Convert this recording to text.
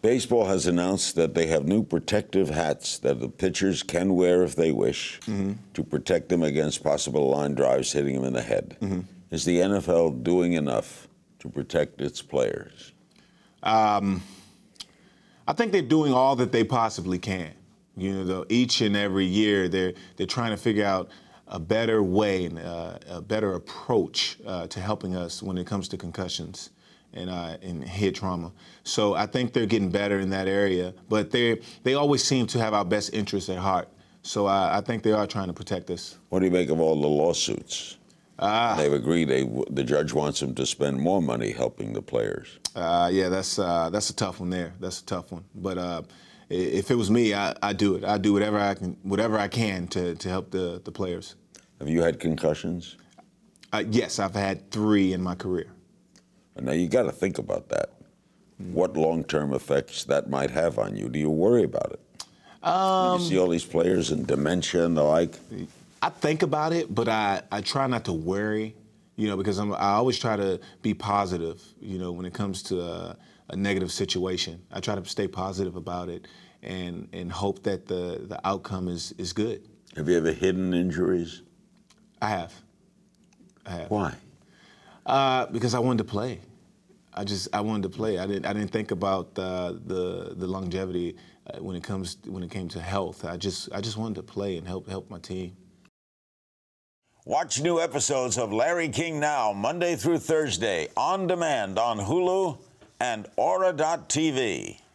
Baseball has announced that they have new protective hats that the pitchers can wear if they wish mm-hmm. to protect them against possible line drives hitting them in the head. Mm-hmm. Is the NFL doing enough to protect its players? Um, I think they're doing all that they possibly can. You know, though, each and every year they're they're trying to figure out a better way and uh, a better approach uh, to helping us when it comes to concussions and uh, and head trauma. So I think they're getting better in that area, but they they always seem to have our best interests at heart. So I, I think they are trying to protect us. What do you make of all the lawsuits? Ah. They've agreed. They, the judge wants them to spend more money helping the players. Uh, yeah, that's uh, that's a tough one there. That's a tough one. But uh, if it was me, I I do it. I do whatever I can, whatever I can to to help the the players. Have you had concussions? Uh, yes, I've had three in my career. Now you got to think about that. Mm. What long-term effects that might have on you? Do you worry about it? Um, you see all these players and dementia and the like. I think about it, but I, I try not to worry, you know, because I'm, I always try to be positive, you know, when it comes to a, uh, a negative situation. I try to stay positive about it and and hope that the the outcome is is good. Have you ever hidden injuries? I have. I have. Why? Uh, because I wanted to play. I just I wanted to play. I didn't I didn't think about uh, the the longevity uh, when it comes when it came to health. I just I just wanted to play and help help my team. Watch new episodes of Larry King Now Monday through Thursday on demand on Hulu and Aura.tv.